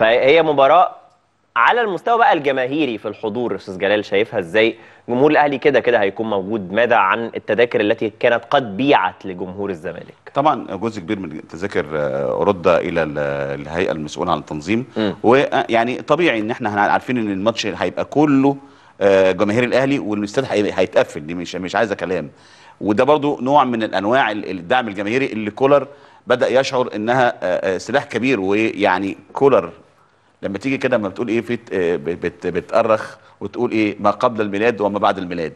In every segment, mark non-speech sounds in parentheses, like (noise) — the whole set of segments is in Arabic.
فهي مباراه على المستوى بقى الجماهيري في الحضور استاذ جلال شايفها ازاي جمهور الاهلي كده كده هيكون موجود ماذا عن التذاكر التي كانت قد بيعت لجمهور الزمالك طبعا جزء كبير من التذاكر آه، رد الى الهيئه المسؤوله عن التنظيم ويعني آه، طبيعي ان احنا عارفين ان الماتش هيبقى كله آه، جماهير الاهلي والاستاد هيتقفل دي مش مش عايزه كلام وده برضو نوع من الانواع الدعم الجماهيري اللي كولر بدا يشعر انها سلاح كبير ويعني كولر لما تيجي كده لما بتقول ايه في آه، بت بتأرخ وتقول ايه ما قبل الميلاد وما بعد الميلاد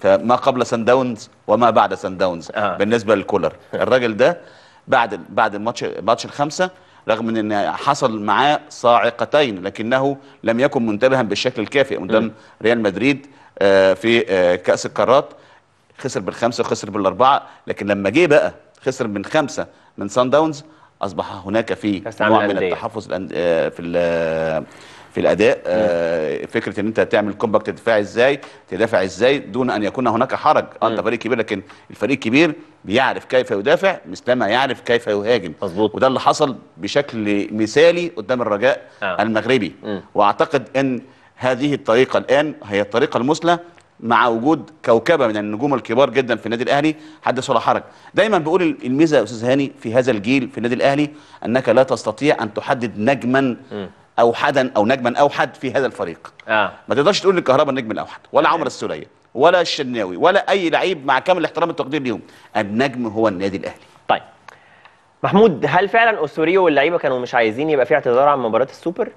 فما قبل سان داونز وما بعد سان داونز آه. بالنسبه للكولر (laughs) الراجل ده بعد بعد الماتش ماتش الخمسه رغم ان حصل معاه صاعقتين لكنه لم يكن منتبها بالشكل الكافي قدام ريال مدريد آه، في آه، كاس القارات خسر بالخمسه وخسر بالاربعه لكن لما جه بقى خسر من خمسه من سان داونز اصبح هناك في نوع من التحفظ في آه، آه، في الاداء آه، فكره ان انت تعمل كومباكت دفاع ازاي تدافع ازاي دون ان يكون هناك حرج انت فريق كبير لكن الفريق الكبير بيعرف كيف يدافع مثلما يعرف كيف يهاجم مظبوط وده اللي حصل بشكل مثالي قدام الرجاء آه. المغربي م. واعتقد ان هذه الطريقه الان هي الطريقه المثلى مع وجود كوكبه من النجوم الكبار جدا في النادي الاهلي حدث ولا حرج دايما بقول الميزه يا استاذ هاني في هذا الجيل في النادي الاهلي انك لا تستطيع ان تحدد نجما او حدا او نجما اوحد في هذا الفريق آه. ما تقدرش تقول الكهرباء النجم الاوحد ولا عمر السوليه ولا الشناوي ولا اي لعيب مع كامل الاحترام والتقدير ليهم النجم هو النادي الاهلي طيب محمود هل فعلا اسوريو واللعيبه كانوا مش عايزين يبقى في اعتذار عن مباراه السوبر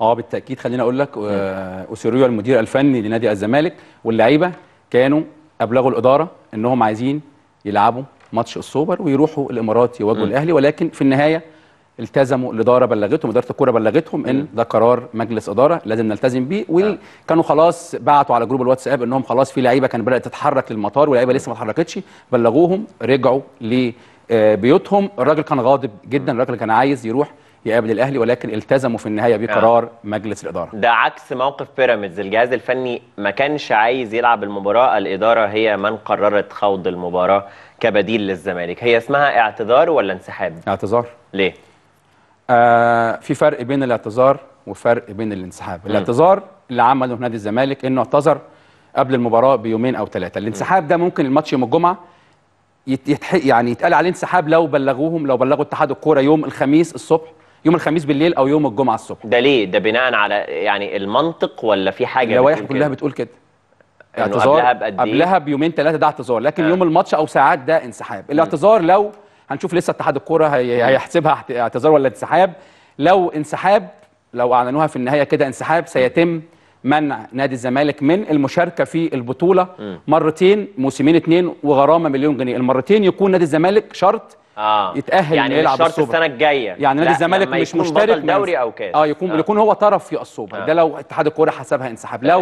اه بالتاكيد خليني اقول لك نعم. آه، اوسيريو المدير الفني لنادي الزمالك واللعيبه كانوا ابلغوا الاداره انهم عايزين يلعبوا ماتش السوبر ويروحوا الامارات يواجهوا الاهلي ولكن في النهايه التزموا الاداره بلغتهم اداره الكوره بلغتهم ان ده قرار مجلس اداره لازم نلتزم بيه نعم. وكانوا خلاص بعتوا على جروب الواتساب انهم خلاص في لعيبه كانت بدات تتحرك للمطار ولعيبه لسه ما اتحركتش بلغوهم رجعوا لبيوتهم الراجل كان غاضب جدا الراجل كان عايز يروح يقابل الاهلي ولكن التزموا في النهايه آه. بقرار آه. مجلس الاداره ده عكس موقف بيراميدز الجهاز الفني ما كانش عايز يلعب المباراه الاداره هي من قررت خوض المباراه كبديل للزمالك هي اسمها اعتذار ولا انسحاب اعتذار ليه آه في فرق بين الاعتذار وفرق بين الانسحاب الاعتذار اللي عمله نادي الزمالك انه اعتذر قبل المباراه بيومين او ثلاثه الانسحاب ده ممكن الماتش يوم الجمعه يعني يتقال عليه انسحاب لو بلغوهم لو بلغوا اتحاد الكوره يوم الخميس الصبح يوم الخميس بالليل او يوم الجمعه الصبح ده ليه ده بناء على يعني المنطق ولا في حاجه اللوائح كلها بتقول كده يعني اعتذار قبلها بقد ايه قبلها بيومين ثلاثه ده اعتذار لكن آه. يوم الماتش او ساعات ده انسحاب الاعتذار لو هنشوف لسه اتحاد الكوره هيحسبها اعتذار ولا انسحاب لو انسحاب لو اعلنوها في النهايه كده انسحاب سيتم منع نادي الزمالك من المشاركه في البطوله مرتين موسمين اثنين وغرامه مليون جنيه المرتين يكون نادي الزمالك شرط اه يتاهل يعني انه يلعب شرط السنه الجايه يعني نادي الزمالك مش مشترك دوري او كاس اه يكون آه. يكون هو طرف في السوبر آه. ده لو اتحاد الكوره حسبها انسحاب لو